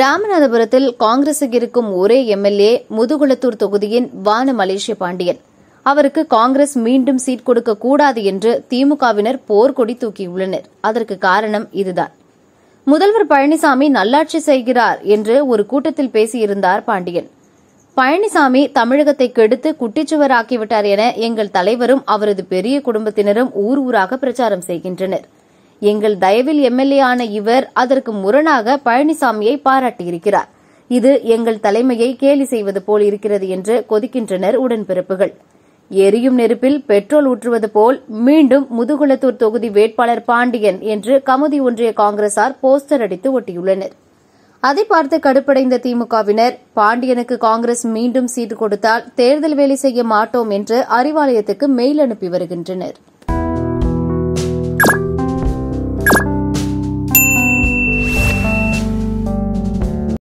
ராமநாதபுரத்தில் காங்கிரசுக்கு இருக்கும் ஒரே எம்எல்ஏ முதுகுளத்தூர் தொகுதியின் வான மலேசிய பாண்டியன் அவருக்கு காங்கிரஸ் மீண்டும் சீட் கொடுக்க கூடாது என்று திமுகவினர் போர்க்கொடி தூக்கியுள்ளனர் அதற்கு காரணம் இதுதான் முதல்வர் பழனிசாமி நல்லாட்சி செய்கிறார் என்று ஒரு கூட்டத்தில் பேசியிருந்தார் பாண்டியன் பழனிசாமி தமிழகத்தை கெடுத்து குட்டிச்சுவராக்கிவிட்டார் என எங்கள் தலைவரும் அவரது பெரிய குடும்பத்தினரும் ஊர் ஊராக பிரச்சாரம் செய்கின்றனா் எங்கள் தயவில் எம்எல்ஏ ஆன இவர் அதற்கு முரணாக பழனிசாமியை பாராட்டியிருக்கிறார் இது எங்கள் தலைமையை கேலி செய்வது போல் இருக்கிறது என்று கொதிக்கின்றனர் உடன்பிறப்புகள் எரியும் நெருப்பில் பெட்ரோல் ஊற்றுவது போல் மீண்டும் முதுகுளத்தூர் தொகுதி வேட்பாளர் பாண்டியன் என்று கமுதி ஒன்றிய காங்கிரசார் போஸ்டர் அடித்து ஒட்டியுள்ளனர் அதை பார்த்து கடுப்படைந்த திமுகவினர் பாண்டியனுக்கு காங்கிரஸ் மீண்டும் சீட்டு கொடுத்தால் தேர்தல் வேலை செய்ய மாட்டோம் என்று அறிவாலயத்துக்கு மெயில் அனுப்பி வருகின்றனர்